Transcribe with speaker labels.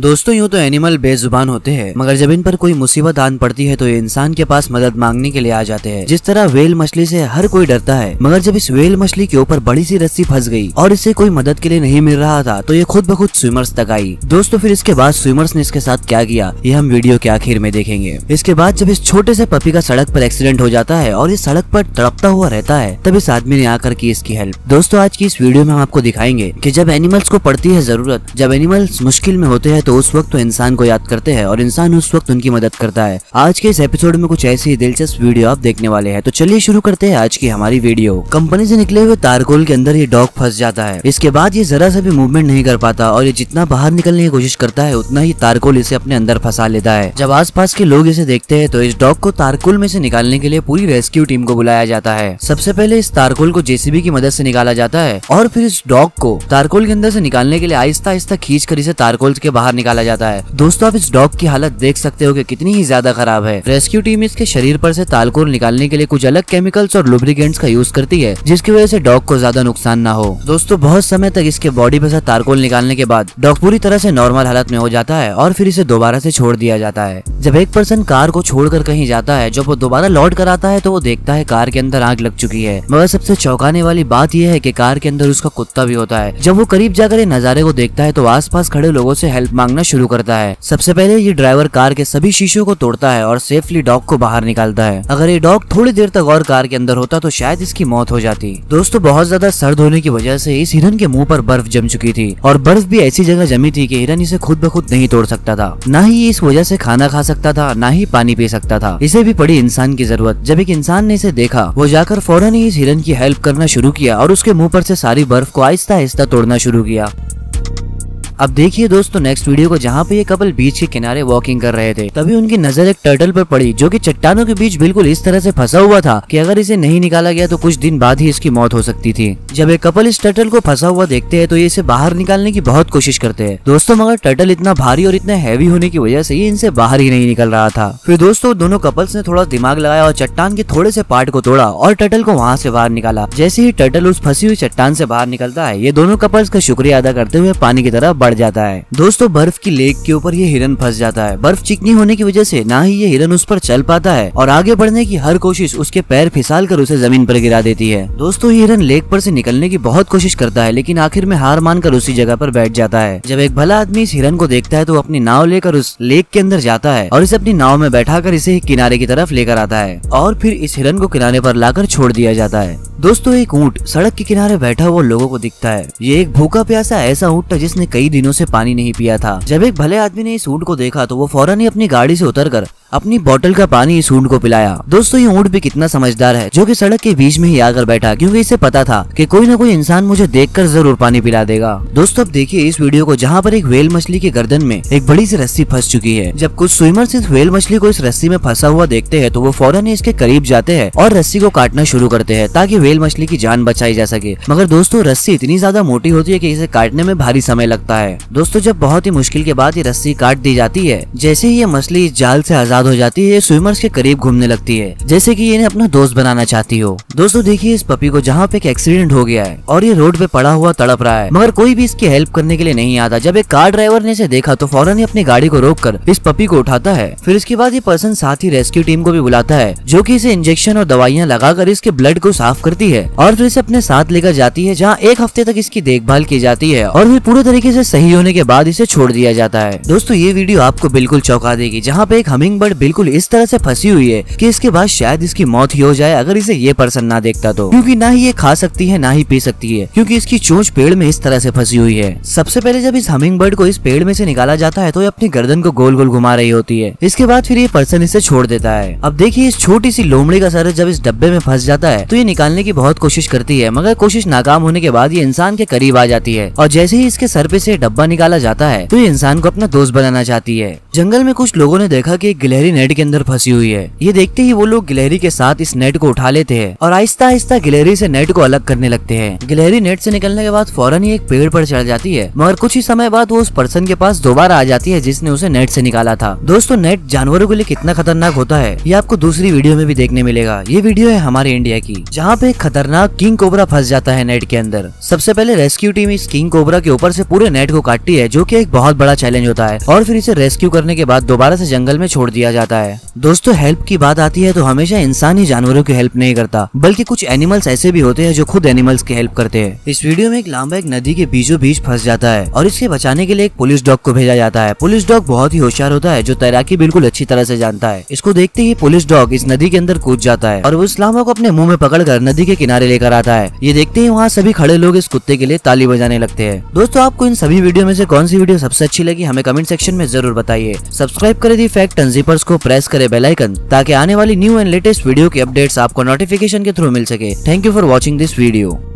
Speaker 1: दोस्तों यूँ तो एनिमल बेजुबान होते हैं मगर जब इन पर कोई मुसीबत आन पड़ती है तो ये इंसान के पास मदद मांगने के लिए आ जाते हैं जिस तरह वेल मछली से हर कोई डरता है मगर जब इस वेल मछली के ऊपर बड़ी सी रस्सी फंस गई और इसे कोई मदद के लिए नहीं मिल रहा था तो ये खुद ब खुद स्विमर्स तक आई दोस्तों फिर इसके बाद स्विमर्स ने इसके साथ क्या किया ये हम वीडियो के आखिर में देखेंगे इसके बाद जब इस छोटे से पपी का सड़क आरोप एक्सीडेंट हो जाता है और ये सड़क आरोप तड़पता हुआ रहता है तब इस आदमी ने आकर की इसकी हेल्प दोस्तों आज की इस वीडियो में हम आपको दिखाएंगे की जब एनिमल्स को पड़ती है जरूरत जब एनिमल्स मुश्किल में होते हैं तो उस वक्त तो इंसान को याद करते हैं और इंसान उस वक्त उनकी मदद करता है आज के इस एपिसोड में कुछ ऐसी दिलचस्प वीडियो आप देखने वाले हैं तो चलिए शुरू करते हैं आज की हमारी वीडियो कंपनी से निकले हुए तारकोल के अंदर ये डॉग फंस जाता है इसके बाद ये जरा सा भी मूवमेंट नहीं कर पाता और ये जितना बाहर निकलने की कोशिश करता है उतना ही तारकोल इसे अपने अंदर फंसा लेता है जब आस के लोग इसे देखते हैं तो इस डॉग को तारकोल में से निकालने के लिए पूरी रेस्क्यू टीम को बुलाया जाता है सबसे पहले इस तारकोल को जेसीबी की मदद से निकाला जाता है और फिर इस डॉग को तारकोल के अंदर से निकालने के लिए आहिस्ता आहिस्ता खींच कर इसे तारकोल के बाहर निकाला जाता है दोस्तों आप इस डॉग की हालत देख सकते हो कि कितनी ही ज्यादा खराब है रेस्क्यू टीम इसके शरीर पर से तालकोर निकालने के लिए कुछ अलग केमिकल्स और लुब्रिकेंट्स का यूज करती है जिसकी वजह से डॉग को ज्यादा नुकसान ना हो दोस्तों बहुत समय तक इसके बॉडी पर से तारकोल निकालने के बाद डॉग पूरी तरह से नॉर्मल हालत में हो जाता है और फिर इसे दोबारा से छोड़ दिया जाता है जब एक पर्सन कार को छोड़कर कहीं जाता है जब वो दोबारा लौट कर आता है तो वो देखता है कार के अंदर आग लग चुकी है मगर सबसे चौंकाने वाली बात यह है की कार के अंदर उसका कुत्ता भी होता है जब वो करीब जाकर ये नजारे को देखता है तो आसपास खड़े लोगों से हेल्प मांगना शुरू करता है सबसे पहले ये ड्राइवर कार के सभी शीशों को तोड़ता है और सेफली डॉग को बाहर निकालता है अगर ये डॉग थोड़ी देर तक और कार के अंदर होता तो शायद इसकी मौत हो जाती दोस्तों बहुत ज्यादा सर्द होने की वजह से इस हिरन के मुंह पर बर्फ जम चुकी थी और बर्फ भी ऐसी जगह जमी थी कि हिरन इसे खुद ब खुद नहीं तोड़ सकता था न ही इस वजह से खाना खा सकता था न ही पानी पी सकता था इसे भी पड़ी इंसान की जरूरत जब एक इंसान ने इसे देखा वो जाकर फौरन ही इस हिरन की हेल्प करना शुरू किया और उसके मुंह पर से सारी बर्फ को आहिस्ता आहिस्ता तोड़ना शुरू किया अब देखिए दोस्तों नेक्स्ट वीडियो को जहाँ पे ये कपल बीच के किनारे वॉकिंग कर रहे थे तभी उनकी नजर एक टर्टल पर पड़ी जो कि चट्टानों के बीच बिल्कुल इस तरह से फंसा हुआ था कि अगर इसे नहीं निकाला गया तो कुछ दिन बाद ही इसकी मौत हो सकती थी जब एक कपल इस टर्टल को फंसा हुआ देखते है तो ये इसे बाहर निकालने की बहुत कोशिश करते है दोस्तों मगर टर्टल इतना भारी और इतना हैवी होने की वजह से ये इनसे बाहर ही नहीं निकल रहा था फिर दोस्तों दोनों कपल्स ने थोड़ा दिमाग लगाया और चट्टान के थोड़े से पार्ट को तोड़ा और टर्टल को वहाँ से बाहर निकाला जैसे ही टर्टल उस फंसी हुई चट्टान से बाहर निकलता है ये दोनों कपल्स का शुक्रिया अदा करते हुए पानी की तरफ पड़ जाता है दोस्तों बर्फ की लेक के ऊपर ये हिरन फंस जाता है बर्फ चिकनी होने की वजह से ना ही ये हिरन उस पर चल पाता है और आगे बढ़ने की हर कोशिश उसके पैर फिसाल कर उसे जमीन पर गिरा देती है दोस्तों ये हिरन लेक पर से निकलने की बहुत कोशिश करता है लेकिन आखिर में हार मान कर उसी जगह पर बैठ जाता है जब एक भला आदमी इस हिरन को देखता है तो अपनी नाव लेकर उस लेक के अंदर जाता है और इसे अपनी नाव में बैठा कर इसे किनारे की तरफ लेकर आता है और फिर इस हिरन को किनारे पर लाकर छोड़ दिया जाता है दोस्तों एक ऊँट सड़क के किनारे बैठा हुआ लोगों को दिखता है ये एक भूखा प्यासा ऐसा ऊँट था जिसने कई दिनों से पानी नहीं पिया था जब एक भले आदमी ने इस ऊँट को देखा तो वो फौरन ही अपनी गाड़ी से उतरकर अपनी बोतल का पानी इस ऊँट को पिलाया दोस्तों ये ऊँट भी कितना समझदार है जो की सड़क के बीच में ही आकर बैठा क्यूँकी इसे पता था की कोई न कोई इंसान मुझे देख जरूर पानी पिला देगा दोस्तों अब देखिए इस वीडियो को जहाँ पर एक वेल मछली के गर्दन में एक बड़ी सी रस्सी फंस चुकी है जब कुछ स्विमर इस वेल मछली को इस रस्सी में फंसा हुआ देखते है तो वो फौरन ही इसके करीब जाते हैं और रस्सी को काटना शुरू करते हैं ताकि वेल मछली की जान बचाई जा सके मगर दोस्तों रस्सी इतनी ज्यादा मोटी होती है की इसे काटने में भारी समय लगता है दोस्तों जब बहुत ही मुश्किल के बाद ये रस्सी काट दी जाती है जैसे ही ये मछली इस जाल ऐसी आजाद बर्बाद हो जाती है स्विमर्स के करीब घूमने लगती है जैसे की इन्हें अपना दोस्त बनाना चाहती हो दोस्तों देखिए इस पपी को जहाँ पे एक एक्सीडेंट हो गया है और ये रोड पे पड़ा हुआ तड़प रहा है मगर कोई भी इसकी हेल्प करने के लिए नहीं आता जब एक कार ड्राइवर ने इसे देखा तो फौरन ही अपनी गाड़ी को रोक कर इस पपी को उठाता है फिर इसके बाद ये पर्सन साथ ही रेस्क्यू टीम को भी बुलाता है जो की इसे इंजेक्शन और दवाइयाँ लगाकर इसके ब्लड को साफ करती है और फिर इसे अपने साथ लेकर जाती है जहाँ एक हफ्ते तक इसकी देखभाल की जाती है और फिर पूरे तरीके ऐसी सही होने के बाद इसे छोड़ दिया जाता है दोस्तों ये वीडियो आपको बिल्कुल चौंका देगी जहाँ पे एक हमिंग बर्ड अंदर बिल्कुल इस तरह से फंसी हुई है कि इसके बाद शायद इसकी मौत ही हो जाए अगर इसे ये पर्सन ना देखता तो क्योंकि ना ही ये खा सकती है ना ही पी सकती है क्योंकि इसकी चोंच पेड़ में इस तरह से फंसी हुई है सबसे पहले जब इस हमिंग बर्ड को इस पेड़ में से निकाला जाता है तो ये अपनी गर्दन को गोल गोल घुमा रही होती है इसके बाद फिर ये पर्सन इसे छोड़ देता है अब देखिए इस छोटी सी लोमड़ी का सर जब इस डब्बे में फंस जाता है तो ये निकालने की बहुत कोशिश करती है मगर कोशिश नाकाम होने के बाद ये इंसान के करीब आ जाती है और जैसे ही इसके सर पे से डब्बा निकाला जाता है तो ये इंसान को अपना दोस्त बनाना चाहती है जंगल में कुछ लोगों ने देखा की गिलहरी गहरी नेट के अंदर फंसी हुई है ये देखते ही वो लोग गिलहरी के साथ इस नेट को उठा लेते हैं और आहिस्ता आहिस्ता गिलहरी से नेट को अलग करने लगते हैं गिलहरी नेट से निकलने के बाद फौरन ही एक पेड़ पर चढ़ जाती है मगर कुछ ही समय बाद वो उस पर्सन के पास दोबारा आ जाती है जिसने उसे नेट से निकाला था दोस्तों नेट जानवरों के लिए कितना खतरनाक होता है ये आपको दूसरी वीडियो में भी देखने मिलेगा ये वीडियो है हमारे इंडिया की जहाँ पे खतरनाक किंग कोबरा फंस जाता है नेट के अंदर सबसे पहले रेस्क्यू टीम इस किंग कोबरा के ऊपर ऐसी पूरे नेट को काटती है जो की एक बहुत बड़ा चैलेंज होता है और फिर इसे रेस्क्यू करने के बाद दोबारा ऐसी जंगल में छोड़ दिया दिया जाता है दोस्तों हेल्प की बात आती है तो हमेशा इंसान ही जानवरों की हेल्प नहीं करता बल्कि कुछ एनिमल्स ऐसे भी होते हैं जो खुद एनिमल्स की हेल्प करते हैं इस वीडियो में एक लांबा एक नदी के बीचों बीच फंस जाता है और इसके बचाने के लिए एक पुलिस डॉग को भेजा जाता है पुलिस डॉग बहुत ही होशियार होता है जो तैराकी बिल्कुल अच्छी तरह से जानता है इसको देखते ही पुलिस डॉग इस नदी के अंदर कूद जाता है और वो इस लामा को अपने मुंह में पकड़कर नदी के किनारे लेकर आता है ये देखते ही वहाँ सभी खड़े लोग इस कुत्ते के लिए ताली बजाने लगते हैं दोस्तों आपको इन सभी वीडियो में से कौन सी वीडियो सबसे अच्छी लगी हमें कमेंट सेक्शन में जरूर बताइए सब्सक्राइब करें दी फैक्ट तंजी नंबर्स को प्रेस करें बेल आइकन ताकि आने वाली न्यू एंड लेटेस्ट वीडियो के अपडेट्स आपको नोटिफिकेशन के थ्रू मिल सके thank you for watching this video